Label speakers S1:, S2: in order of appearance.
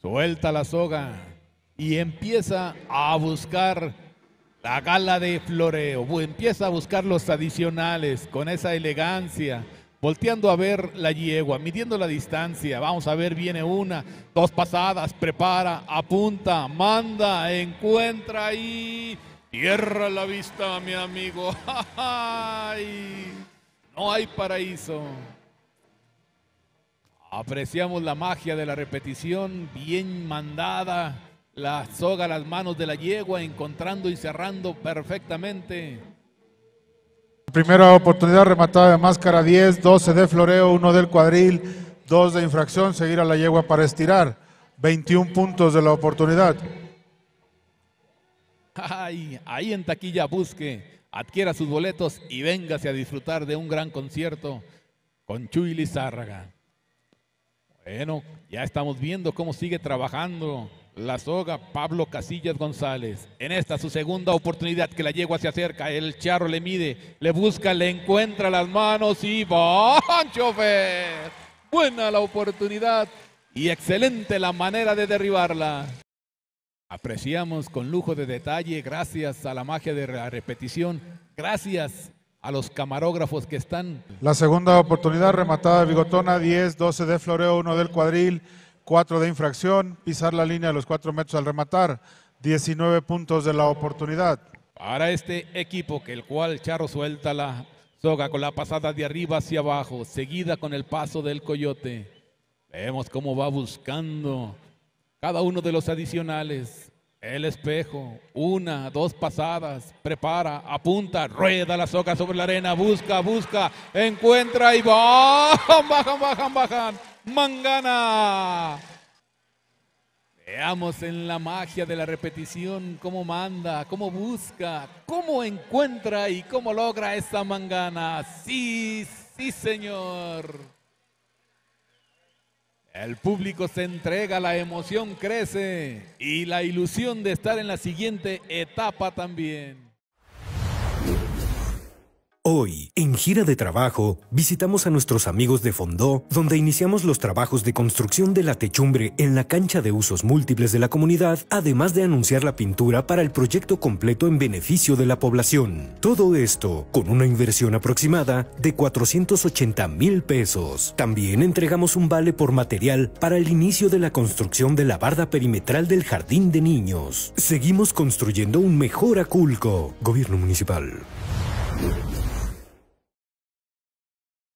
S1: suelta la soga y empieza a buscar la gala de floreo, empieza a buscar los adicionales con esa elegancia, volteando a ver la yegua, midiendo la distancia, vamos a ver, viene una, dos pasadas, prepara, apunta, manda, encuentra y cierra la vista, mi amigo. ¡Ay! No hay paraíso. Apreciamos la magia de la repetición, bien mandada, la soga a las manos de la yegua, encontrando y cerrando perfectamente.
S2: Primera oportunidad rematada de máscara 10, 12 de floreo, 1 del cuadril, 2 de infracción, seguir a la yegua para estirar. 21 puntos de la oportunidad.
S1: Ay, ahí en taquilla busque, adquiera sus boletos y véngase a disfrutar de un gran concierto con Chuy Lizárraga. Bueno, ya estamos viendo cómo sigue trabajando la soga Pablo Casillas González. En esta su segunda oportunidad que la yegua hacia cerca. el charro le mide, le busca, le encuentra las manos y va chofer. Buena la oportunidad y excelente la manera de derribarla. Apreciamos con lujo de detalle, gracias a la magia de la repetición, gracias a los camarógrafos que están.
S2: La segunda oportunidad rematada de Bigotona, 10, 12 de floreo, 1 del cuadril, 4 de infracción, pisar la línea de los 4 metros al rematar, 19 puntos de la oportunidad.
S1: Para este equipo que el cual Charro suelta la soga con la pasada de arriba hacia abajo, seguida con el paso del coyote. Vemos cómo va buscando cada uno de los adicionales. El espejo, una, dos pasadas, prepara, apunta, rueda la soga sobre la arena, busca, busca, encuentra y bajan, bajan, bajan, bajan. Mangana. Veamos en la magia de la repetición cómo manda, cómo busca, cómo encuentra y cómo logra esa mangana. Sí, sí, señor. El público se entrega, la emoción crece y la ilusión de estar en la siguiente etapa también.
S3: Hoy, en gira de trabajo, visitamos a nuestros amigos de Fondó, donde iniciamos los trabajos de construcción de la techumbre en la cancha de usos múltiples de la comunidad, además de anunciar la pintura para el proyecto completo en beneficio de la población. Todo esto con una inversión aproximada de 480 mil pesos. También entregamos un vale por material para el inicio de la construcción de la barda perimetral del jardín de niños. Seguimos construyendo un mejor Aculco. Gobierno Municipal.